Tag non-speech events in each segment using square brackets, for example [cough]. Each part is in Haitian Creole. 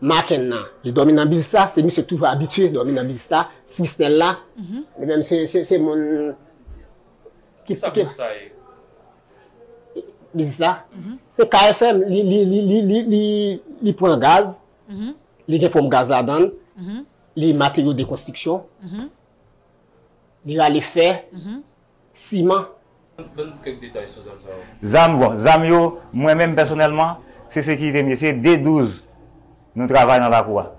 Ma ken nan. Li dominan Bizista. Se mi se trouve abitwe. Dominan Bizista. Fwisnel la. Mè men se, se, se, se mon... Ki sa Bizista yo? Eh? Bizista. Mhm. Se KFM. Li, li, li, li, li... Li poum gaz. Mhm. Li gre poum gaz la dan. Mhm. Li materyo de konstriksyon. Li la li fer. Siman. Ke detay so zan zan yo? Zan yo. Zan yo. Mwen men personelman. Mwen. se se ki temye se de 12 nou travay nan lakouwa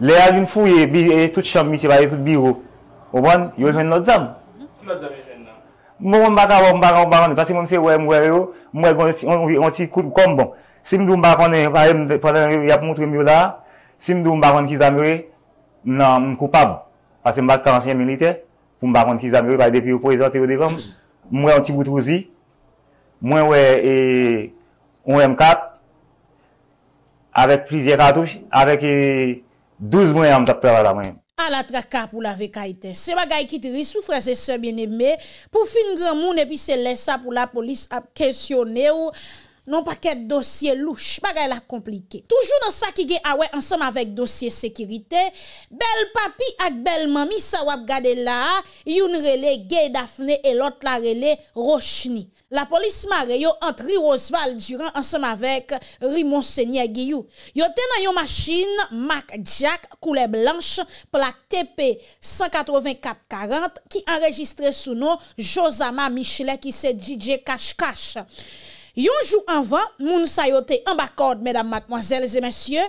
le al yon fouye, biye, tout chanmite baye tout biyo, oban, yon fèn not zan mwen baka wap mbakon, mbakon pasi mwen se wè mwè yo, mwen gwen an ti koum bon, si mdou mbakon yap mwot wè myo la si mdou mbakon ki zan mwè nan mkupab, pasi mbak 45 milite, mbakon ki zan mwè baye de piyo poye zan peyo de kom mwen an ti boutouzi mwen wè on wè mkak Avèk prizye katou, avèk e, douz mwen yam tapra la mwen. A la traka pou la vekaitè. Se bagay ki ti risou fra se se bine mè, pou fin grè moun epi se lè sa pou la polis ap kesyonè ou, Non pa ket dosye louche, pa gaya la komplike. Toujou nan sa ki gen awè ansem avèk dosye sekirite, bel papi ak bel mami sa wap gade la, youn rele gey Dafne elot la rele Rochni. La polis ma reyo antri Rozwal Durant ansem avèk Rimon Senye Giyou. Yo ten nan yo masjin, Mac Jack, koule blanche, plak TP 18440, ki enregistre sou nou Josama Michele ki se DJ Kash Kash. Yonjou anvan, moun sa yote ambakorde, mèdam matmoazèles e mèsyè,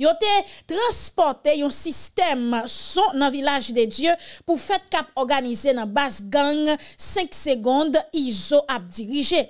yote transporte yon sistem son nan vilaj de Diyo pou fèt kap organize nan bas gang 5 segonde izo ap dirije.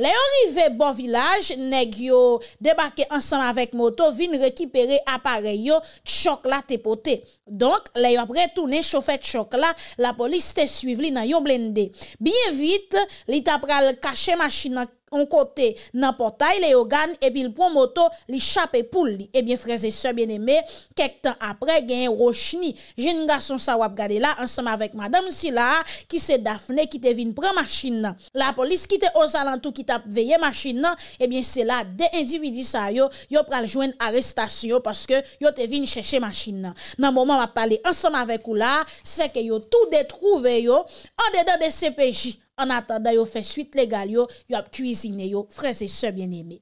Lè yonrive bon vilaj, neg yo debake ansanm avèk moto, vin rekipere apareyo tchok la te potè. Donk, le yo apre tounen choufè tchok la, la polis te suiv li nan yo blendè. Bien vit, li tap pral kache machin nan kote nan potay le yo gan, epi l'ponmoto li chapè pou li. Ebyen eh freze se, bien eme, kek tan apre gen yon rochini. Jen nga son sawap gade la, ansama vek madame si la ki se Dafne ki te vin pran machin nan. La polis ki te ozalantou ki tap veye machin nan, epi eh se la de individi sa yo, yo pral jwen arrestasyon, paske yo te vin chèche machin nan. Nan mouman a pale ansan avek ou la, seke yo tou detrouve yo, an dedan de CPJ, an atanda yo fe suite legal yo, yo ap kuizine yo freze se bien eme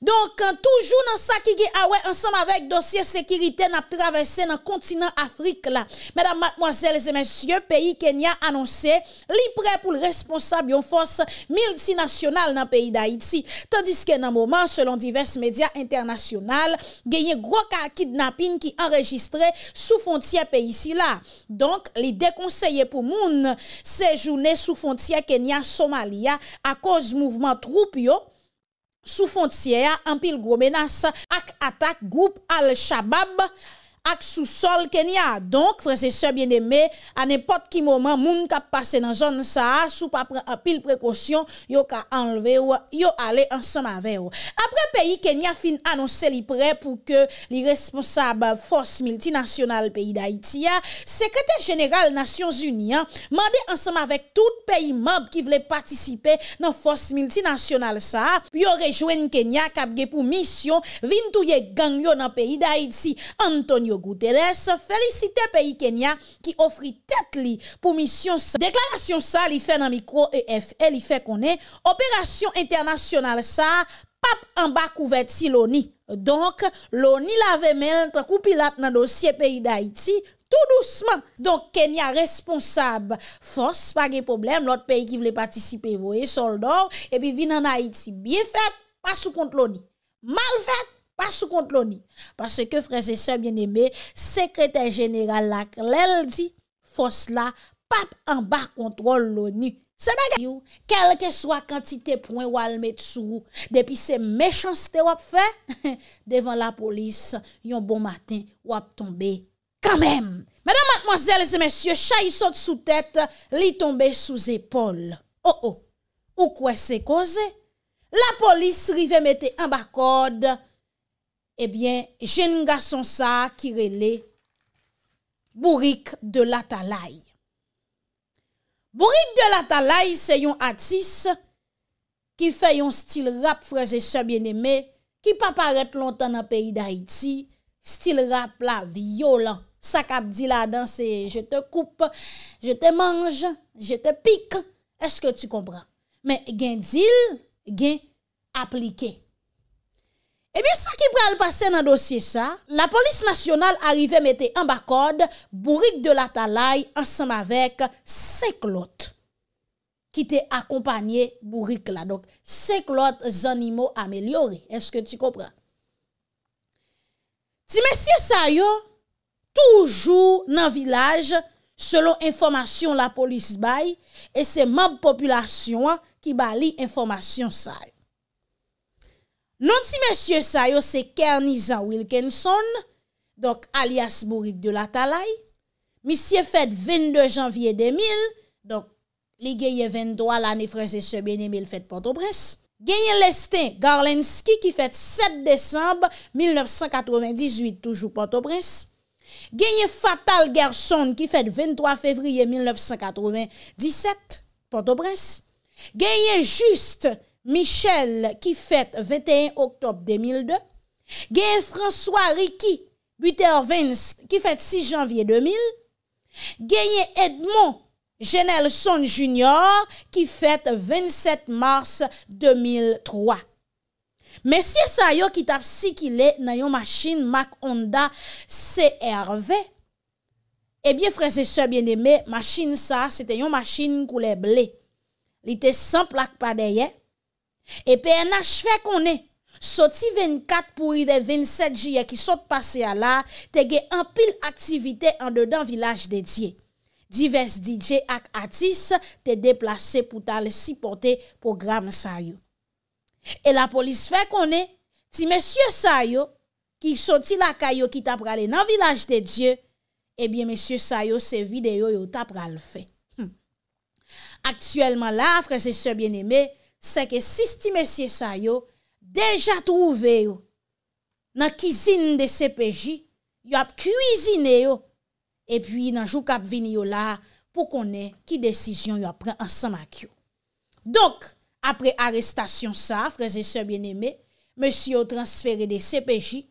Donk, euh, toujou nan sa ki ge ah awè, ansanm avèk dosye sekirite nap travesse nan kontinant Afrik la. Mèdam matmoazèlèzè mèsyè, peyi Kenya anonsè li prè pou l'responsab yon fòs miltinasyonal nan peyi d'Haïti. Tandiske nan mouman, selon divers medya internasyonal, genye grok akid napin ki anregistre sou fontyè peyi si la. Donk, li dekonseye pou moun sejounè sou fontyè Kenya-Somalia akòz mouvman troup yo, Sou fon tsyaya, anpil gwo menas ak atak goup al-Shabab sou sol Kenya. Donk, freze se bien deme, an epot ki momen moun kap pase nan zon sa, sou papil prekosyon, yo ka anleve ou yo ale ansama ve ou. Apre peyi Kenya fin anonse li pre pou ke li responsab fos multinasyonal peyi da iti ya, sekretè jeneral Nasyon Zuni ya, mande ansama vek tout peyi mob ki vle patisipe nan fos multinasyonal sa, yo rejwen Kenya kapge pou misyon vintouye gangyo nan peyi da iti, antonyo Gouteres felisite peyi Kenya ki ofri tet li pou misyon sa. Deklarasyon sa li fe nan mikro EFL li fe konen. Operasyon internasyonal sa pap an bak ouvet si Loni. Donk Loni lave men tra koupilat nan dosye peyi d'Haïti tout douzman. Donk Kenya responsab fos pa ge problem lot peyi ki vle patisipe voe soldor. Epi vi nan Haïti biye fe pasou kont Loni. Mal vet. Pas sou kont l'ONU. Pas se ke freze se bien eme, sekretèr jenera lak lèl di, fos [laughs] la, pap amba kontrol l'ONU. Se bagayou, kelke swa kantite pouen wal met sou, depi se mechans te wap fe, devan la polis, yon bon matin, wap tombe. Kamem! Mèdèm mèdèm, mèdèm, mèdèm, mèdèm, mèdèm, mèdèm, mèdèm, mèdèm, mèdèm, mèdèm, mèdèm, mèdèm, mèdèm, mèdèm, mèdèm, mèdèm Ebyen, jen nga son sa ki rele Burik de la Talay. Burik de la Talay se yon atis ki fe yon stil rap fraze se bieneme, ki pa paret lontan an peyi da Haiti, stil rap la violan. Sa kap di la dans e, je te coupe, je te mange, je te pique, eske tu kompran? Men gen dil, gen aplikey. E eh mi sa ki pral pase nan dosye sa, la polis nasyonal arive mette ambakode bourik de la talay ansam avek seklot ki te akompanye bourik la. Dok seklot zanimo amelyori, eske ti kompran? Ti mesye sa yo, toujou nan vilaj, selon informasyon la polis bay, e se mab populasyon ki bali informasyon sa yo. Non ti mèsyè sa yo se Kernizan Wilkinson, donk alias Bourik de la Talay, misye fèd 22 janvye 2000, donk li genye 23 l'anifreze semeni mil fèd Port-au-Bresse, genye Leste Garlenski ki fèd 7 Desembe 1998 toujou Port-au-Bresse, genye Fatal Gerson ki fèd 23 Févriye 1997 Port-au-Bresse, genye Juste, Michel ki fèt 21 Oktob 2002, gen François Riqui, 8h20, ki fèt 6 Janvier 2000, gen Edmond Genelson Jr. ki fèt 27 Mars 2003. Mè siè sa yo ki tap si ki lè nan yon machin Mac Onda CRV, e eh bie frè se sè bjen de mè, machin sa, se te yon machin kou lè blè, li te san plak pa de yè, E PNH fè konè, soti 24 pou ive 27 jye ki sot pase a la, te ge an pil aktivite an de dan vilaj de dje. Divers DJ ak atis te deplase pou tal sipote program sa yo. E la polis fè konè, ti mèsyo sa yo, ki soti la kayo ki tapra le nan vilaj de dje, e bie mèsyo sa yo se videyo yo tapra le fè. Hm. Aktuellement la, frères et soeurs bien-aimés, se ke sisti mesye sa yo deja trouve yo nan kizine de CPJ yo ap kuzine yo epi nan jou kap vini yo la pou konen ki desisyon yo ap pren ansan mak yo donk apre arestasyon sa freze se bieneme monsi yo transfere de CPJ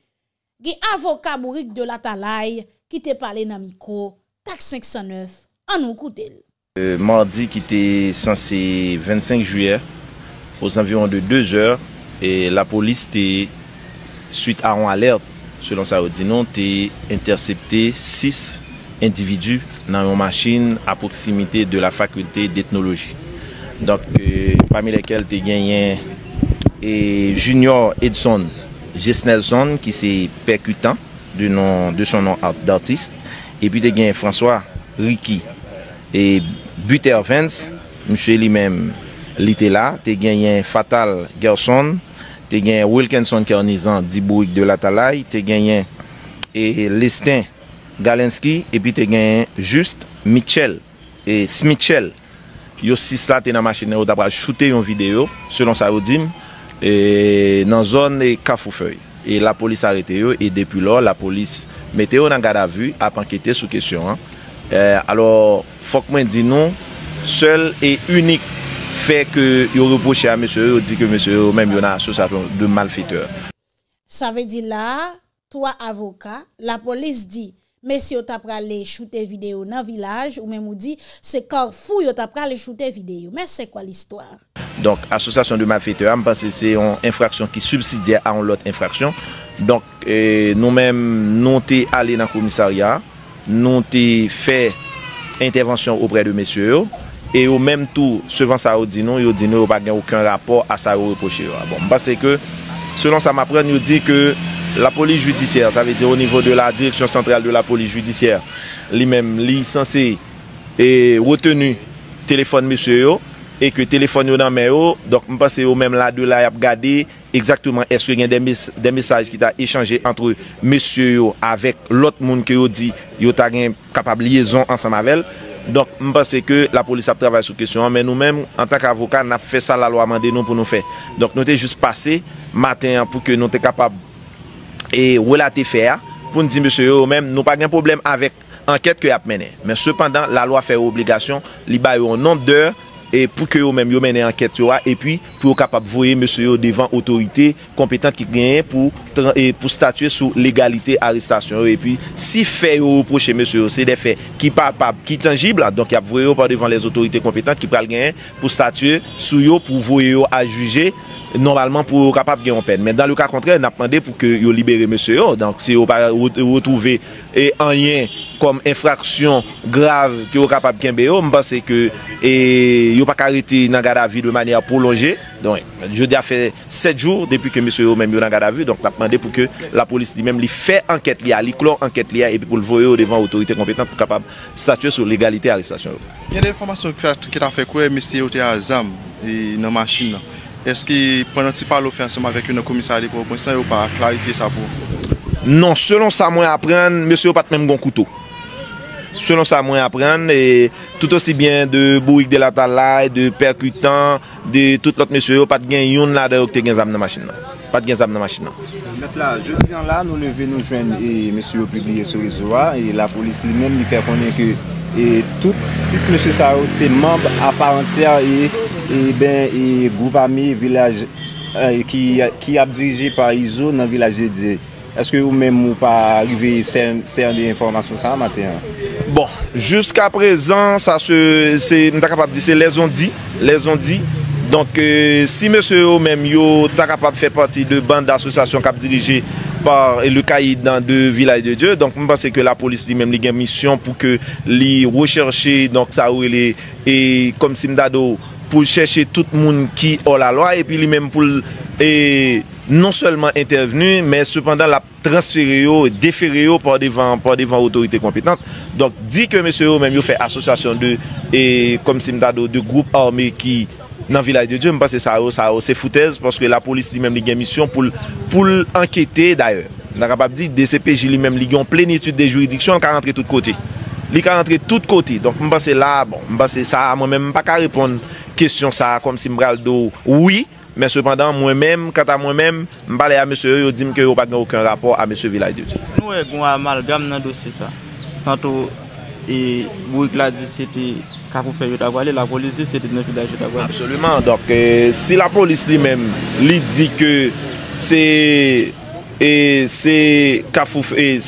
ge avoka bourik de la talay ki te pale nan mikro tak 509 anon koutel euh, mardi ki te sanse 25 juye os environ de 2 or, e la polis te suite a an alert, selon sa rodinon, te intersepte 6 individu nan yon machin a pouksimite de la fakulte d'ethnologi. Donk, euh, pami lekel te genyen Junior Edson Gessnelson, ki se pekutan de son nan artiste, e pi te genyen François Riqui, e Buter Vance, mouche li men mouche, litela, te genyen Fatal Gerson, te genyen Wilkinson ki anizan Dibouik de la Talay te genyen e, Lestin Galenski, epi te genyen Just Michel e, Smichel, yo sis la te nan machinè yo dapra choute yon video selon sa yodim e, nan zon e Kafoufeu e la polis arete yo, e depi lor la polis mete yo nan gara vu ap anketè sou kesyon alors Fokmen Dino sel e unik Fèk yon reproche a mese ou di ke mese ou mèm yon asosasyon de malfeteur. Sa ve di la, to a avoka, la polis di, mè si yo tapra le choute videyo nan vilaj, ou mè mou di, se kor fou yo tapra le choute videyo, mè se kwa l'histoire. Donk asosasyon de malfeteur, am pasese yon infraksyon ki subsidye a yon lot infraksyon. Donk nou mèm nou te ale nan komisarya, nou te fè intervensyon ou pre de mese ou, E yo menm tou, sevan sa ou di nou, yo di nou pa gen ouken rapor a sa ou reproche yo. Mba se ke, selon sa mapren, yo di ke la poli judisyer, sa ve ti yo nivou de la direksyon sentral de la poli judisyer, li menm li sanse e wotenu telefon monsiyo yo, e ke telefon yo nan men yo, dok mba se yo menm la dou la yap gade, ekzaktouman eswe gen den mesaj ki ta echange entre monsiyo yo avek lot moun ke yo di yo ta gen kapab liyezon ansan mavel. Donk mpase ke la polis ap travay sou kesyon, men nou menm an tak avokan nap fe sa la lwa mande nou pou nou fe. Donk nou te jous pase, maten pou ke nou te kapab e wè la te fè a, pou nou di msè yo menm nou pa gen problem avèk anket ke ap menè. Men sepandan la lwa fe ou obligasyon, li ba yo nan deur, e pou ke yo men yo men en anket yo a e pi pou yo kapap voye monsyo yo devan otorite kompetante ki genye pou statye sou legalite arrestasyon yo e pi si fe yo proche monsyo yo se de fe ki papap ki tangibla donk ap voye yo devan les otorite kompetante ki pral genye pou statye sou yo pou voye yo a juje normalman pou yo kapap gen yon pen. Men, dan le ka kontre, nan apmande pou ke yo libere mese yo. Donk, se yo pa wotouve e anyen kom infraksyon grav ki yo kapap gen be yo, mban se ke yo pa karite nan gada vi de manye a prolonger. Donk, yo di a fe set jour depi ke mese yo men yo nan gada vi. Donk, apmande pou ke la polisi di men li fe anket li a, li klo anket li a, e pou lvo yo devan otorite kompetant pou kapap statye sou legalite aristasyon yo. Yon de informasyon ki ta fe kwe, mese yo te a zan yon manchine la. eski ponant si pa lo fensyman vek yon komisari pou bon san yo pa klarifi sa pou? Non, selon sa mwen apren, monsiyo pat menm gon koutou. Selon sa mwen apren, e, tout osi bien de bouik de la talay, de perkutan, de tout lot monsiyo pat gen yon la de yon te gen zam nan masjin nan. Pat gen zam nan masjin nan. Met la, je diyan la, nou le ven nou jwen e monsiyo publye sou rezoa e la polis li men li fe konen ke E et tout 6 M. Sao se memb aparentia e ben e goupa mi vilaje ki ap dirije par izo nan vilaje di. Eske ou menm ou pa rive sen de informasyon sa maten? Bon, jusqu'a prezant se les on di. Donc si M. Sao menm yo tak apap fe pati de band de asosasyon kap dirije, par e lukayi dan de Vilay de Dje, donk mwen panse ke la polis li menm li gen misyon pou ke li recherche donk sa ou e kom Simdado pou chèche tout moun ki ou la lwa, e pi li menm pou e non seulement intervenu, men sepandan la transfere yo e defer yo par devan autorite kompitante, donk di ke mesyo yo menm yo fè asosasyon de kom Simdado, de group armé ki nan Vilay Diou Diou, mba se sa ou, sa ou, se foutez, porske la polis li menm li gen misyon pou l'enketé d'ayur. Nan rapap di, DCPJ li menm, li gen plenitude de juridiksyon, li ka rentre tout koti. Li bon, ka rentre tout koti, donk mba se la, mba se sa a mwen menm, mba ka repond kestyon sa, konm si mbral do oui, men sepandan mwen menm, kata mwen menm, mba le a mese yo, yo dim ke yo bagnen ouken rapor a mese Vilay Diou Diou. E E mwèk la di se te kapoufe yo ta gwa le, la polis di se te nefou da yo ta gwa le. Absolument, donc euh, si la polis li mèm li di ke se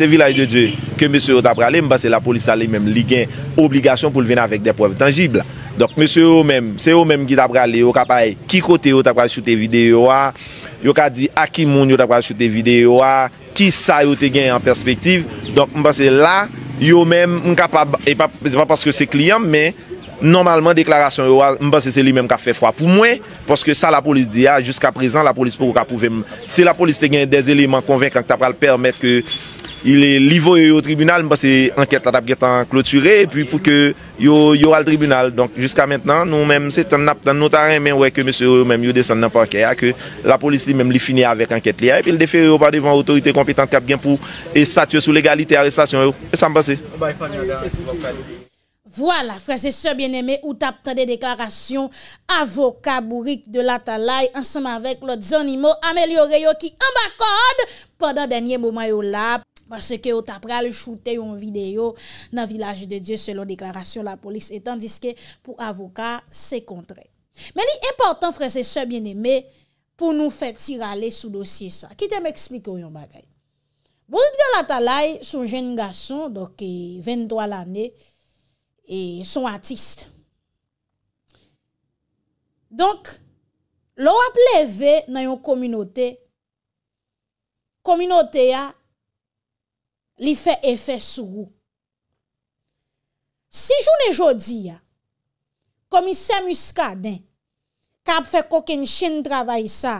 vilay de die, ke mwèk se yo ta prale, mwèk se la polis li mèm li gen obligasyon pou l vène avèk de pouèv tangible. Donc mwèk se yo mèm ki ta prale, yo ka paye ki kote yo ta prale choute videyo a, ah. yo ka di a ki moun yo ta prale choute videyo a, ah. ki sa yo te gen en perspektiv, donc mwèk se la... Yo men, m ka pa, e pa, se pa paske se kliyam, men, normalman deklarasyon yo, m pa se se li men m ka fe fwa. Pou mwen, paske sa la polis diya, jiska prezant, la polis pou ka pouve m. Se la polis te gen des elemen konvek, anke ta pral permet ke... il e livo yo yo tribunal, mba se anket la tap getan kloture, epi pou ke yo yo al tribunal, donk, jiska maintenant nou menm se tan nap tan notaryen men wè ke msè yo menm yo desen nan parkè ya, ke la polisi menm li fini avèk anket li ya epi le defè yo pa devan otorite kompitante kap gen pou e satyo sou legalite arrestasyon yo e sa mbase wala, fwese se bien eme ou tap tan de deklarasyon avoka bourik de la talay ansanm avèk lòt zon imo amelyore yo ki ambakode padan denye mbouma yo lap Pwase ke yo tapre al choute yon video nan Vilaj de Diyo selon deklarasyon la polis etan diske pou avokat se kontre. Meni important frese se bieneme pou nou feti rale sou dosye sa. Ki te m eksplike yon bagay. Bouk de la talay son jen gason, doke 23 lane, son artiste. Donk, lo wap leve nan yon kominote, kominote ya kominote. li fè efè sou ou. Si joun e jodi ya, komise muskade, kab fè koken chen travay sa,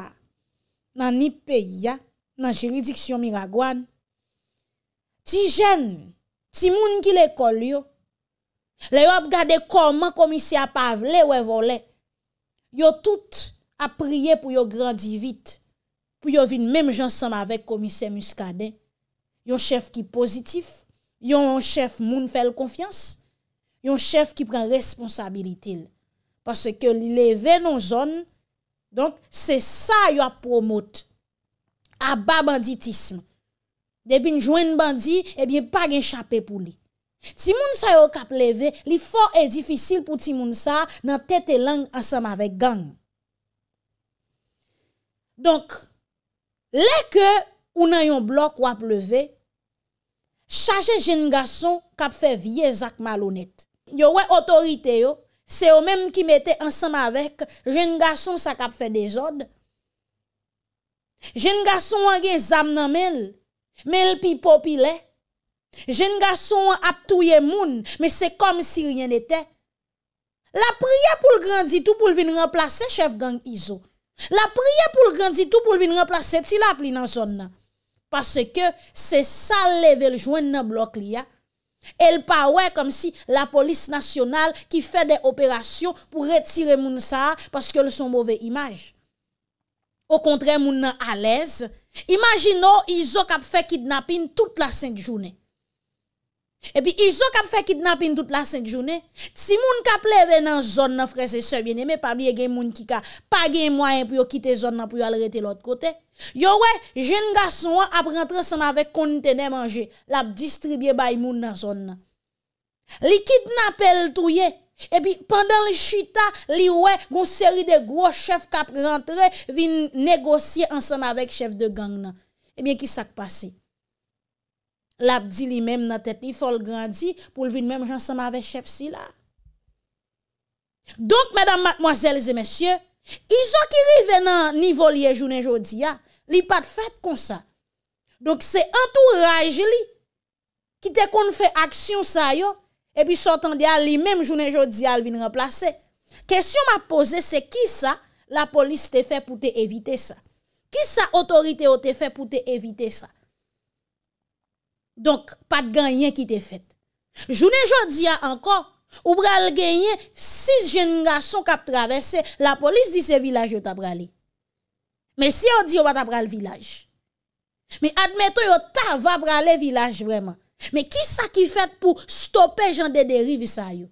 nan ni pe ya, nan jiridiksyon mi ragwan, ti jen, ti moun ki le kol yo, le yo ap gade koman komise ap avle we vole, yo tout ap priye pou yo grandi vit, pou yo vin mem jansanm avek komise muskade, Yon chef ki pozitif, yon chef moun fel konfians, yon chef ki pren responsabilitil. Pase ke li leve non zon, donk se sa yo a promote a ba banditisme. De bin jwen bandi, e bin pa gen chapè pou li. Ti moun sa yo kap leve, li fo e difisil pou ti moun sa nan tete lang ansam avek gang. Donk, le ke... ou nan yon blok wap leve, chaje jen gason kap fe viez ak malonet. Yo we otorite yo, se yo menm ki mette ansam avek, jen gason sa kap fe dezod. Jen gason wange zam nan mel, mel pi popi le. Jen gason wap touye moun, me se kom si ryen ete. La pria pou l grandi tou pou l vin remplase, chef gang Izo. La pria pou l grandi tou pou l vin remplase, se ti la pli nan son nan. Pase ke se sa level jwen nan blok li ya, el pa wè kom si la polis nasyonal ki fè de operasyon pou retire moun sa parce ke lè son bove imaj. Ou kontre moun nan alèz, imagino izok ap fè kidnapin tout la senk jounen. Epi iso kap fe kidnapin tout la senk jounen Si moun kap leve nan zon nan frese se vye ne Me pabli e gen moun ki ka Pa gen mwayen pou yo kite zon nan pou yo alrete l ot kote Yo we jen gason wap rentre sema vek kontene manje Lap distribye bay moun nan zon nan Li kidnap el touye Epi pandan li chita li we Moun seri de gwo chef kap rentre Vi negosye ansama vek chef de gang nan Ebyen eh ki sak pase Lap di li menm nan tet ni fol grandi pou li vin menm jan seman ave chef si la. Donk, mèdam, mwazèl, zè mèsyè, izon ki rive nan nivou liye jounen jodi ya, li pat fèt kon sa. Donk, se entouraj li, ki te kon fè aksyon sa yo, e bi sotan di ya li menm jounen jodi ya li vin remplase. Kèsyon ma pose se ki sa la polis te fè pou te evite sa. Ki sa otorite yo te fè pou te evite sa. Donk, pat ganyen ki te fet. Jounen joun diya ankon, ou bral genyen, sis jen nga son kap travese, la polis di se vilaj yo tab brale. Men si yo di yo batab brale vilaj. Men admeto yo ta va brale vilaj vreman. Men ki sa ki fet pou stoppe jan de deri vi sayo.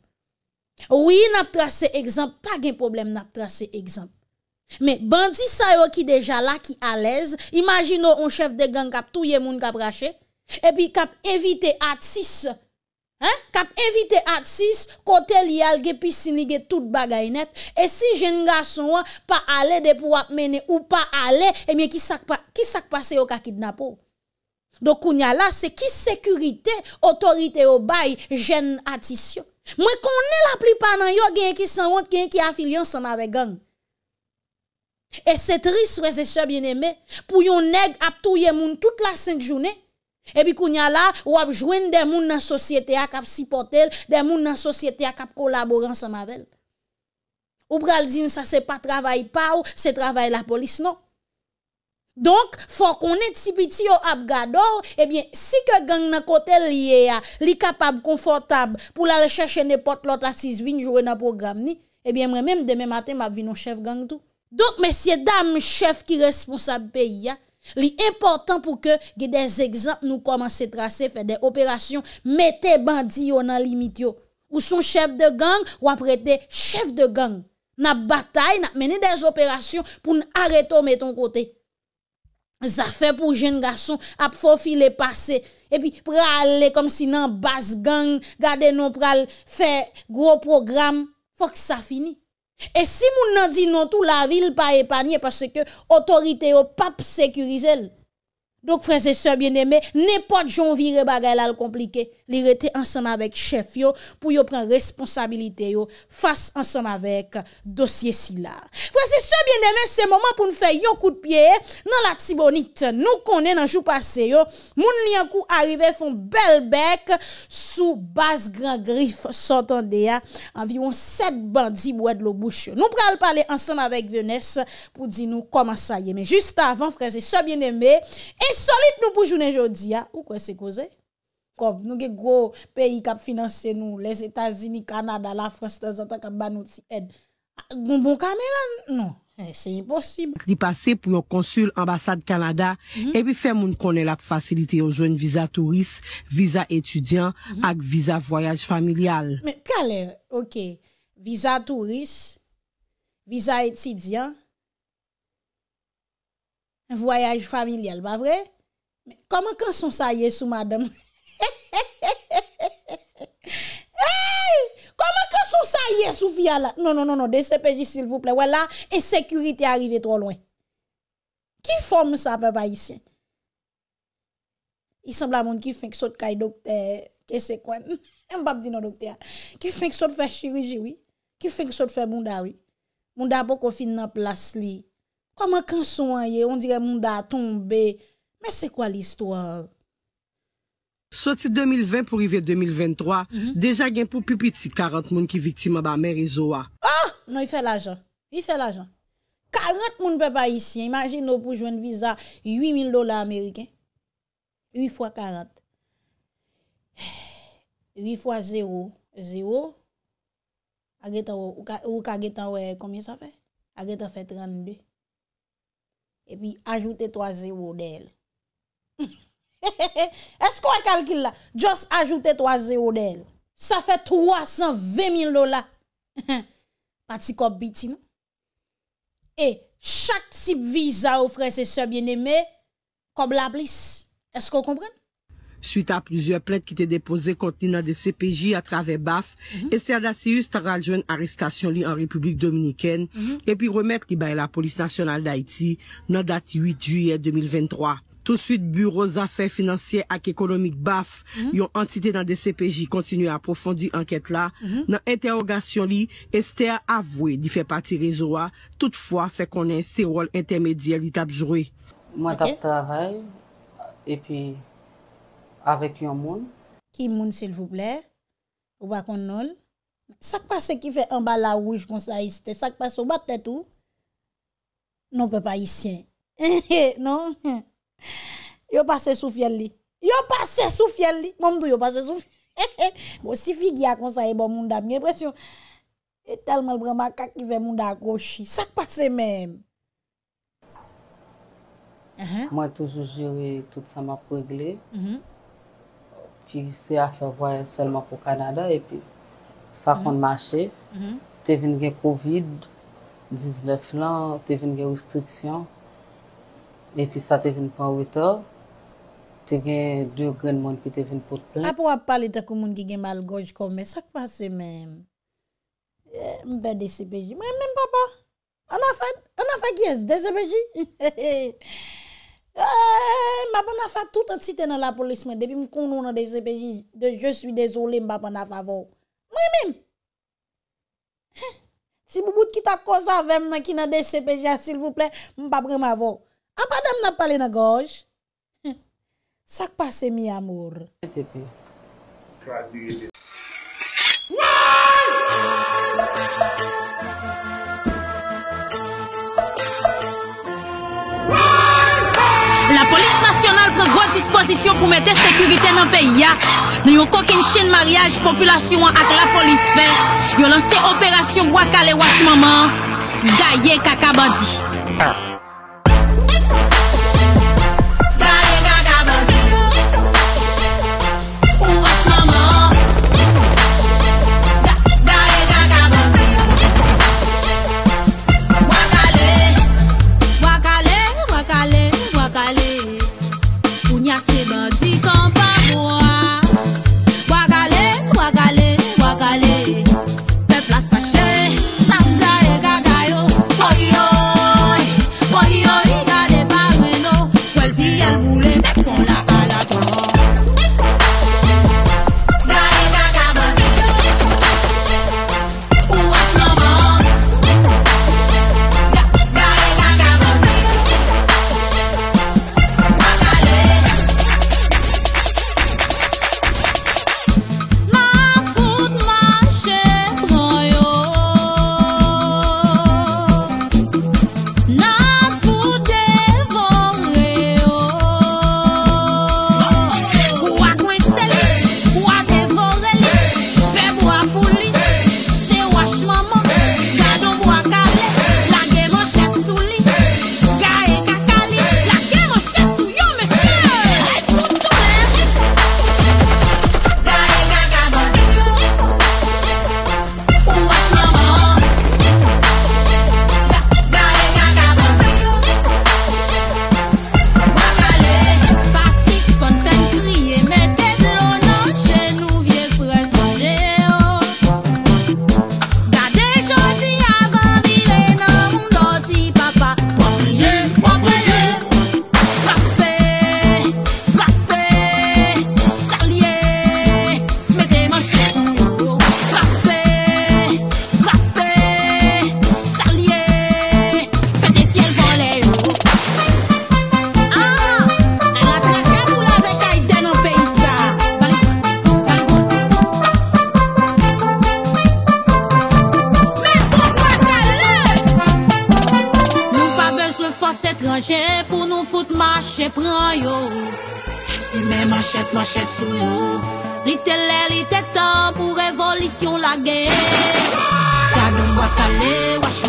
Ouye nap trase ekzamp, pa gen problem nap trase ekzamp. Men bandi sayo ki deja la ki alez, imagino on chef de gang kap touye moun kap rache, et puis cap invité artiste hein cap invité artiste côté lial gè piscine li tout bagay net et si jeune garçon hein, pas aller de pour mener ou pas aller et eh bien qui sak qui sak passé au kidnappo donc kounya là c'est qui sécurité autorité au bail jeune artiste moi connais la plupart nan yo gen qui sont honte gen qui affilié ensemble avec gang et c'est triste, frères et sœurs bien-aimés, pour yon nèg ap touye moun toute la sainte journée, Ebi kounya la, ou ap jwen den moun nan sosyete ak ap sipotel, den moun nan sosyete ak ap kolaboran sa mavel. Ou pral din sa se pa travay pa ou, se travay la polis non. Donk, fò konen tsi biti yo ap gador, ebi eh si ke gang nan kotel liye ya, li kapab konfortab pou la rechèche ne pot lot la 6-20 jwen nan program ni, ebi eh mre mèm demè matè m ap vin nou chef gang tou. Donk, mèsyè dam chef ki responsab peyi ya, Li important pou ke ge den exemple nou komanse trase, fe de operasyon, mette bandi yo nan limit yo. Ou son chef de gang, wap rete chef de gang. Na batay, na mene den operasyon pou nou areto metton kote. Za fe pou jen gason ap fofi le pase, epi prale kom si nan bas gang, gade nou prale fe gro program, fok sa fini. E si moun nan di nan tou la vil pa epanye Pase ke otorite yo pap sekurizel Donk freze se bien eme, ne pot joun vi re bagay la l komplike Li rete ansanm avek chef yo pou yo pren responsabilite yo Fas ansanm avek dosye si la Freze se bien eme, se moman pou nou fe yo kout pie Nan la tibonite, nou konen anjou pase yo Moun li an kou arrive fon bel bek Sou bas gran grif sotan de ya Aviron set bandi bou ed lo bouch yo Nou pral pale ansanm avek venes pou di nou koman sa yeme Just avan, freze se bien eme E solit nou pou jounen jodi ya, ou kwen se kouze? Kov, nou gen gwo peyi kap finanse nou, les Etazini, Kanada, la France, tazantan kap banouti ed, goun bon kameran? Non, eh, se yi posib. Di pase pou yon konsul ambasade Kanada, mhm. ebi fe moun konen la pou fasilite yo jwen visa turist, visa etudiant, mhm. ak visa voyaj familial. Men, kalè, ok, visa turist, visa etudiant... Voyage familial, ba vre? Koman kan son saye sou madame? Koman [laughs] kan son saye sou fya la? Non, non, non, non de sepeji s'il vous plè. Ouè la, e sekurite a arrive tro lwen. Ki fòm sa pa pa yisè? I sembla moun ki fènk sot kaj dokte, kese kwen, mbap di nou dokte ya. Ki fènk sot fè chiriji, wè? Ki fènk sot fè bunda, wè? Bunda pou kofin nan plas li, Kwa man kansou an ye, on dire moun da a tombe. Men se kwa l'histoire? Soti 2020 pou rive 2023, deja gen pou pi piti 40 moun ki viktime ba meri zoa. Ah! Non, y fe l'ajan. Y fe l'ajan. 40 moun pe pa y si. Imagine ou pou jwen viza 8000 dola Ameriken. 8 x 40. 8 x 0. 0. Ou kage ta wè komye sa fè? Kage ta fè 30 bè. E pi ajoute to a 0 del. Esko an kalkil la? Just ajoute to a 0 del. Sa fe 320.000 dola. Pati kop biti nan. E chak tip visa ofre se sebyen eme. Kop la plis. Esko komprene? Suite a plusieurs plaintes qui étaient déposées contenant des CPJ à travers BAF, mm-hmm. Esther Dacius t'a rajoué une arrestation en République Dominicaine mm-hmm. et puis remèche l'IBA et la Police Nationale d'Haïti non date 8 juillet 2023. Tout de suite, Bureau d'Affaires Financières et Économiques BAF, yon mm-hmm. entité dans des CPJ, continue à approfondir enquête-là. Dans interrogation-là, Esther avoué n'y fait pas tirer zoa, toutefois fait connaître ses rôles intermédiaux et tabjoué. Moi, tabjoué, et puis... Avèk yon moun. Kim moun silvou blè? Ou bakon non? Sak pa se ki fe an bala rouj konsayiste? Sak pa so batet ou? Non pe pa isyen. [laughs] Non? [laughs] Yo pa se sou fiel li. Yo pa se sou fiel li! Moun mdou yo pa se sou fiel li. [laughs] Si fi gya konsay e bo moun da mwen presyon. E talman breman kak ki fe moun da akoshi. Sak pa se mèm. Mwen toujou juri tout sa mwa pregle. Mwen mhm. toujou juri tout sa mwa pregle. pi se mm-hmm. mm-hmm. euh, a fe voye selman pou Kanada, e pi sa kon mache, te vin gen COVID-19 flan, te vin gen restriksyon, e pi sa te vin pou 8 or, te gen 2 gren moun ki te vin pou plen. A pou ap pale ta kou moun ki gen mal goj koume, sa kwa se men, mbe DCBJ, mwen men papa, an afan, an afan kyes, DCBJ. [laughs] Eee, eh, mbap an a fa tout an site nan la polis men, debi m konon nan DCPJ, de e je sou desole mbap an a fa vò. Mwen mèm, si mboumout ki ta kozave mnen ki nan DCPJ, e sil vople, mbap re m avò. A pa dam nan pale nan goj, sak pa se mi amour. Krasi, krasi, krasi. Nou gote disposisyon pou mette sekurite nan peyi ya. Nou yo kokin chen mariage, populasyon ak la polis fe. Yo lanse operasyon wakale wak maman. Gaye kakabandi. Yon lage e Karon wakale wakale